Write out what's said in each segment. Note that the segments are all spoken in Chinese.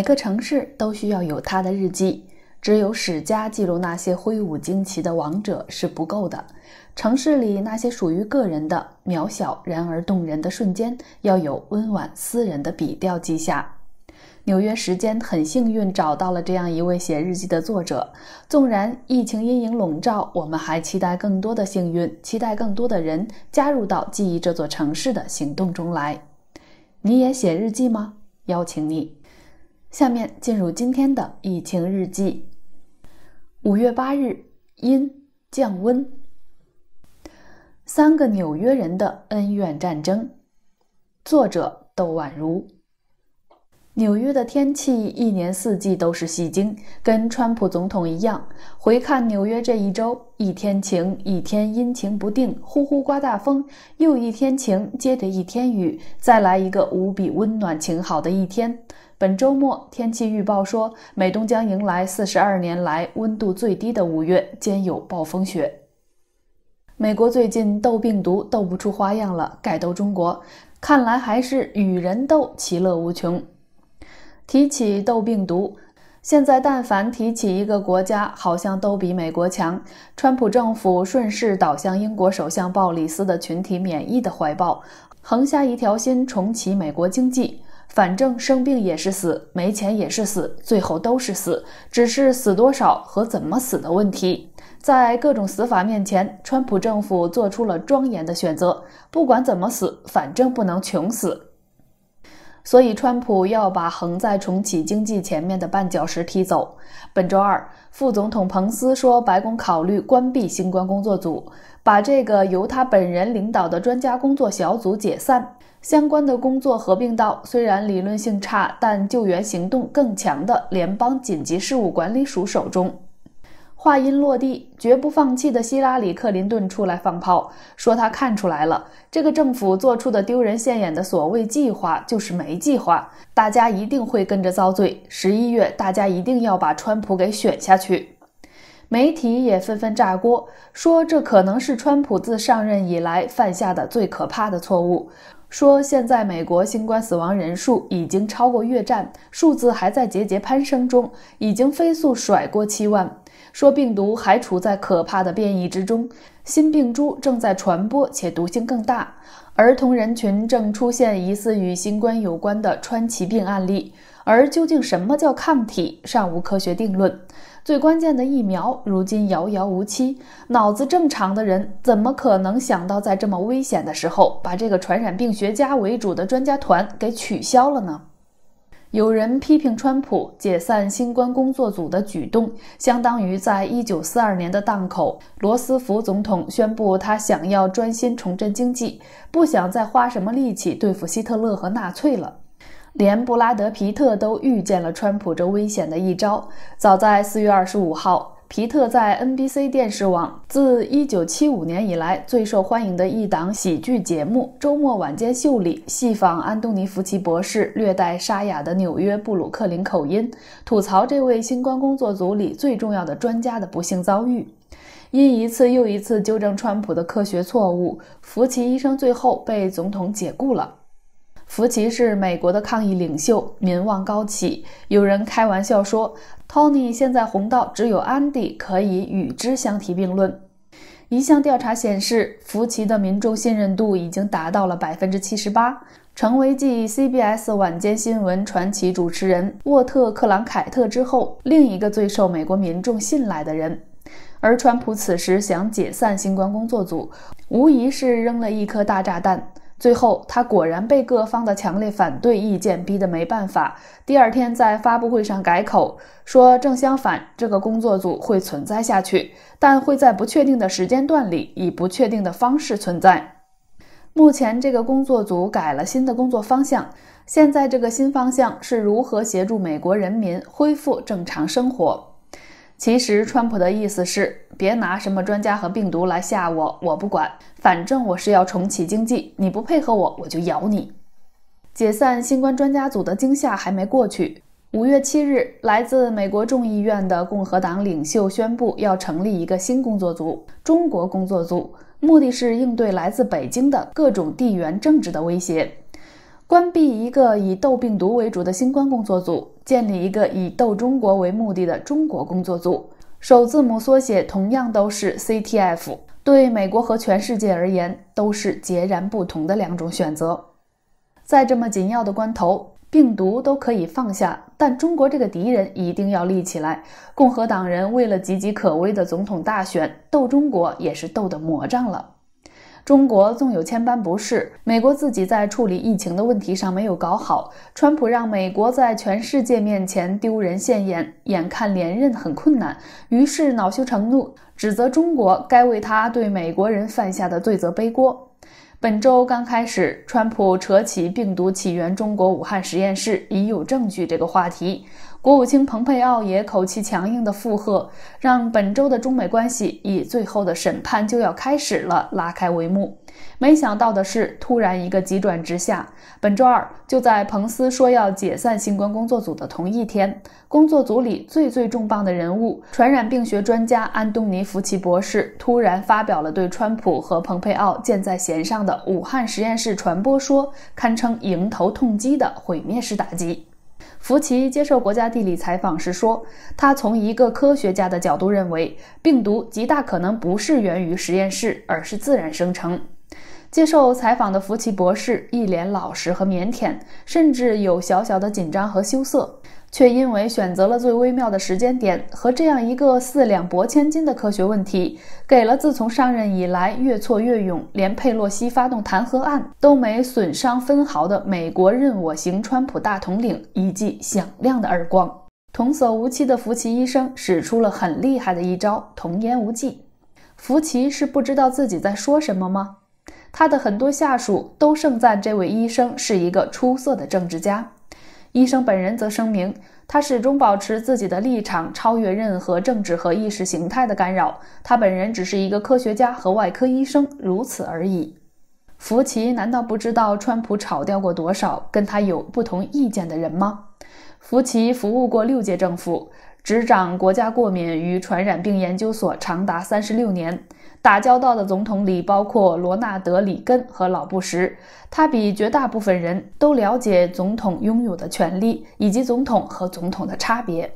每个城市都需要有它的日记。只有史家记录那些挥舞旌旗的王者是不够的。城市里那些属于个人的渺小然而动人的瞬间，要有温婉私人的笔调记下。纽约时间很幸运找到了这样一位写日记的作者。纵然疫情阴影笼罩，我们还期待更多的幸运，期待更多的人加入到记忆这座城市的行动中来。你也写日记吗？邀请你。下面进入今天的疫情日记。五月八日，阴，降温。三个纽约人的恩怨战争，作者窦宛如。纽约的天气一年四季都是戏精，跟川普总统一样。回看纽约这一周，一天晴，一天阴晴不定，呼呼刮大风，又一天晴，接着一天雨，再来一个无比温暖晴好的一天。本周末天气预报说，美东将迎来四十二年来温度最低的五月，兼有暴风雪。美国最近斗病毒斗不出花样了，改斗中国，看来还是与人斗，其乐无穷。提起斗病毒，现在但凡提起一个国家，好像都比美国强。川普政府顺势倒向英国首相鲍里斯的群体免疫的怀抱，横下一条心重启美国经济。反正生病也是死，没钱也是死，最后都是死，只是死多少和怎么死的问题。在各种死法面前，川普政府做出了庄严的选择：不管怎么死，反正不能穷死。所以，川普要把横在重启经济前面的绊脚石踢走。本周二，副总统彭斯说，白宫考虑关闭新冠工作组，把这个由他本人领导的专家工作小组解散。相关的工作合并到虽然理论性差，但救援行动更强的联邦紧急事务管理署手中。话音落地，绝不放弃的希拉里·克林顿出来放炮，说他看出来了，这个政府做出的丢人现眼的所谓计划就是没计划，大家一定会跟着遭罪。十一月，大家一定要把川普给选下去。媒体也纷纷炸锅，说这可能是川普自上任以来犯下的最可怕的错误。说现在美国新冠死亡人数已经超过越战，数字还在节节攀升中，已经飞速甩过七万。说病毒还处在可怕的变异之中，新病株正在传播且毒性更大，儿童人群正出现疑似与新冠有关的川崎病案例。而究竟什么叫抗体尚无科学定论，最关键的疫苗如今遥遥无期。脑子正常的人怎么可能想到在这么危险的时候把这个传染病学家为主的专家团给取消了呢？有人批评川普解散新冠工作组的举动，相当于在一九四二年的档口，罗斯福总统宣布他想要专心重振经济，不想再花什么力气对付希特勒和纳粹了。连布拉德·皮特都预见了川普这危险的一招。早在四月二十五号，皮特在 NBC 电视网自一九七五年以来最受欢迎的一档喜剧节目《周末晚间秀》里，戏仿安东尼·福奇博士略带沙哑的纽约布鲁克林口音，吐槽这位新冠工作组里最重要的专家的不幸遭遇。因一次又一次纠正川普的科学错误，福奇医生最后被总统解雇了。福奇是美国的抗疫领袖，民望高起。有人开玩笑说，Tony 现在红到只有 Andy 可以与之相提并论。一项调查显示，福奇的民众信任度已经达到了百分之七十八，成为继 CBS 晚间新闻传奇主持人沃特·克朗凯特之后另一个最受美国民众信赖的人。而川普此时想解散新冠工作组，无疑是扔了一颗大炸弹。最后，他果然被各方的强烈反对意见逼得没办法。第二天，在发布会上改口说，正相反，这个工作组会存在下去，但会在不确定的时间段里，以不确定的方式存在。目前，这个工作组改了新的工作方向，现在这个新方向是如何协助美国人民恢复正常生活。其实，川普的意思是别拿什么专家和病毒来吓我，我不管，反正我是要重启经济，你不配合我，我就咬你。解散新冠专家组的惊吓还没过去。五月七日，来自美国众议院的共和党领袖宣布要成立一个新工作组——中国工作组，目的是应对来自北京的各种地缘政治的威胁。关闭一个以斗病毒为主的新冠工作组，建立一个以斗中国为目的的中国工作组，首字母缩写同样都是 CTF。对美国和全世界而言，都是截然不同的两种选择。在这么紧要的关头，病毒都可以放下，但中国这个敌人一定要立起来。共和党人为了岌岌可危的总统大选，斗中国也是斗得魔障了。中国纵有千般不是，美国自己在处理疫情的问题上没有搞好，川普让美国在全世界面前丢人现眼，眼看连任很困难，于是恼羞成怒，指责中国该为他对美国人犯下的罪责背锅。本周刚开始，川普扯起病毒起源中国武汉实验室已有证据这个话题。国务卿蓬佩奥也口气强硬的附和，让本周的中美关系以“最后的审判就要开始了”拉开帷幕。没想到的是，突然一个急转直下。本周二，就在彭斯说要解散新冠工作组的同一天，工作组里最最重磅的人物——传染病学专家安东尼·福奇博士，突然发表了对川普和蓬佩奥箭在弦上的“武汉实验室传播说”，堪称迎头痛击的毁灭式打击。福奇接受《国家地理》采访时说，他从一个科学家的角度认为，病毒极大可能不是源于实验室，而是自然生成。接受采访的福奇博士一脸老实和腼腆，甚至有小小的紧张和羞涩。却因为选择了最微妙的时间点和这样一个四两拨千斤的科学问题，给了自从上任以来越挫越勇、连佩洛西发动弹劾案都没损伤分毫的美国任我行川普大统领一记响亮的耳光。童叟无欺的福奇医生使出了很厉害的一招童言无忌。福奇是不知道自己在说什么吗？他的很多下属都盛赞这位医生是一个出色的政治家。医生本人则声明，他始终保持自己的立场，超越任何政治和意识形态的干扰。他本人只是一个科学家和外科医生，如此而已。福奇难道不知道川普炒掉过多少跟他有不同意见的人吗？福奇服务过六届政府。执掌国家过敏与传染病研究所长达三十六年，打交道的总统里包括罗纳德里根和老布什。他比绝大部分人都了解总统拥有的权利以及总统和总统的差别。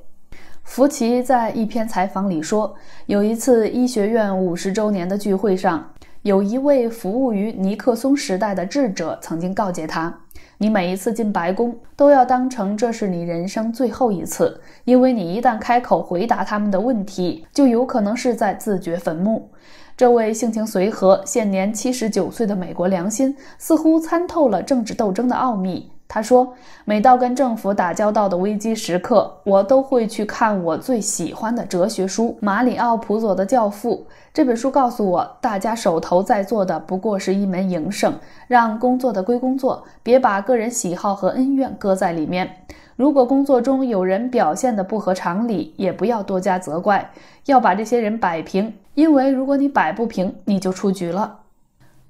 福奇在一篇采访里说，有一次医学院五十周年的聚会上，有一位服务于尼克松时代的智者曾经告诫他。你每一次进白宫，都要当成这是你人生最后一次，因为你一旦开口回答他们的问题，就有可能是在自掘坟墓。这位性情随和、现年七十九岁的美国良心，似乎参透了政治斗争的奥秘。他说：“每到跟政府打交道的危机时刻，我都会去看我最喜欢的哲学书《马里奥·普佐的教父》。这本书告诉我，大家手头在做的不过是一门营生，让工作的归工作，别把个人喜好和恩怨搁在里面。如果工作中有人表现的不合常理，也不要多加责怪，要把这些人摆平，因为如果你摆不平，你就出局了。”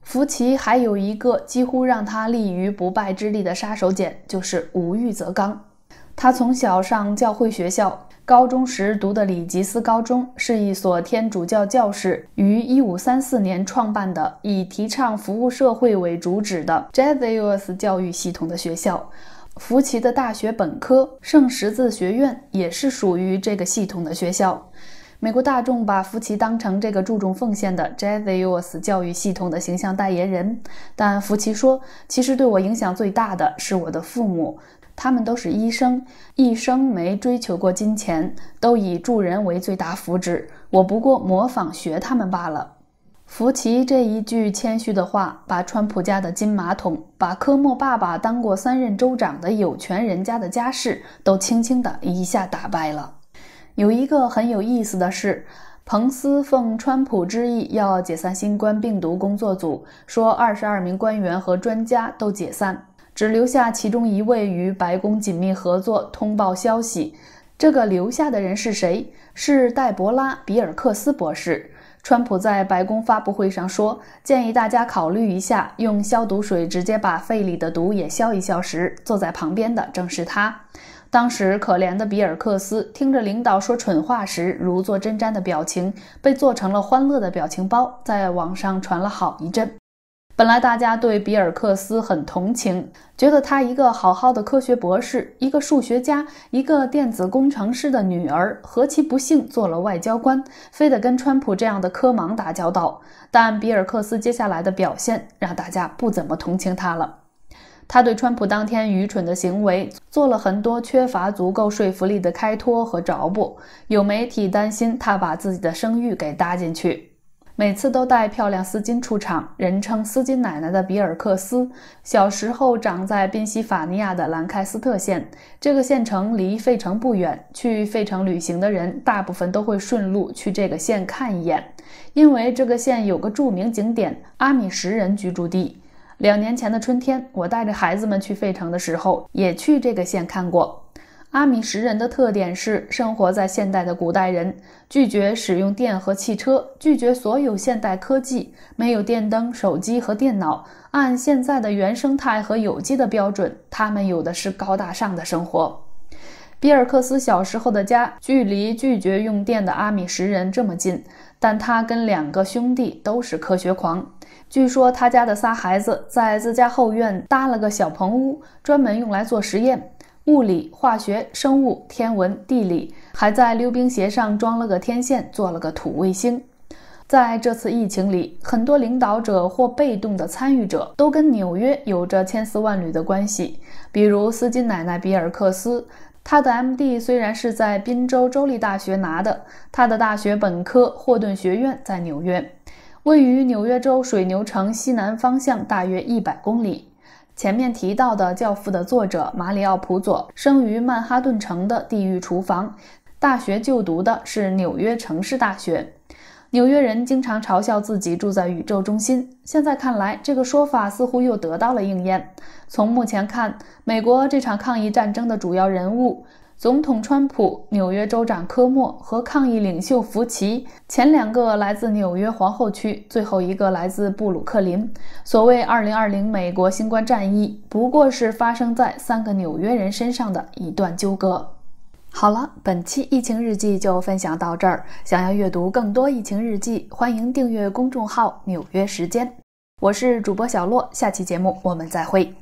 福奇还有一个几乎让他立于不败之地的杀手锏，就是无欲则刚。他从小上教会学校，高中时读的里吉斯高中是一所天主教教士于1534年创办的，以提倡服务社会为主旨的 Jesuits 教育系统的学校。福奇的大学本科圣十字学院也是属于这个系统的学校。美国大众把福奇当成这个注重奉献的 j e w i s 教育系统的形象代言人，但福奇说，其实对我影响最大的是我的父母，他们都是医生，一生没追求过金钱，都以助人为最大福祉。我不过模仿学他们罢了。福奇这一句谦虚的话，把川普家的金马桶，把科莫爸爸当过三任州长的有权人家的家世，都轻轻的一下打败了。有一个很有意思的事，彭斯奉川普之意要解散新冠病毒工作组，说二十二名官员和专家都解散，只留下其中一位与白宫紧密合作通报消息。这个留下的人是谁？是戴博拉·比尔克斯博士。川普在白宫发布会上说：“建议大家考虑一下，用消毒水直接把肺里的毒也消一消。”时，坐在旁边的正是他。当时，可怜的比尔克斯听着领导说蠢话时如坐针毡的表情，被做成了欢乐的表情包，在网上传了好一阵。本来大家对比尔克斯很同情，觉得他一个好好的科学博士、一个数学家、一个电子工程师的女儿，何其不幸做了外交官，非得跟川普这样的科盲打交道。但比尔克斯接下来的表现，让大家不怎么同情他了。他对川普当天愚蠢的行为做了很多缺乏足够说服力的开脱和着补。有媒体担心他把自己的声誉给搭进去。每次都带漂亮丝巾出场，人称“丝巾奶奶”的比尔克斯，小时候长在宾夕法尼亚的兰开斯特县，这个县城离费城不远。去费城旅行的人大部分都会顺路去这个县看一眼，因为这个县有个著名景点——阿米什人居住地。两年前的春天，我带着孩子们去费城的时候，也去这个县看过。阿米什人的特点是生活在现代的古代人，拒绝使用电和汽车，拒绝所有现代科技，没有电灯、手机和电脑。按现在的原生态和有机的标准，他们有的是高大上的生活。比尔克斯小时候的家距离拒绝用电的阿米什人这么近，但他跟两个兄弟都是科学狂。据说他家的仨孩子在自家后院搭了个小棚屋，专门用来做实验，物理、化学、生物、天文、地理，还在溜冰鞋上装了个天线，做了个土卫星。在这次疫情里，很多领导者或被动的参与者都跟纽约有着千丝万缕的关系，比如斯金奶奶比尔克斯。他的 M.D. 虽然是在宾州州立大学拿的，他的大学本科霍顿学院在纽约，位于纽约州水牛城西南方向大约一百公里。前面提到的《教父》的作者马里奥·普佐生于曼哈顿城的地狱厨房，大学就读的是纽约城市大学。纽约人经常嘲笑自己住在宇宙中心，现在看来，这个说法似乎又得到了应验。从目前看，美国这场抗议战争的主要人物——总统川普、纽约州长科莫和抗议领袖福奇，前两个来自纽约皇后区，最后一个来自布鲁克林。所谓 “2020 美国新冠战役”，不过是发生在三个纽约人身上的——一段纠葛。好了，本期疫情日记就分享到这儿。想要阅读更多疫情日记，欢迎订阅公众号“纽约时间”。我是主播小洛，下期节目我们再会。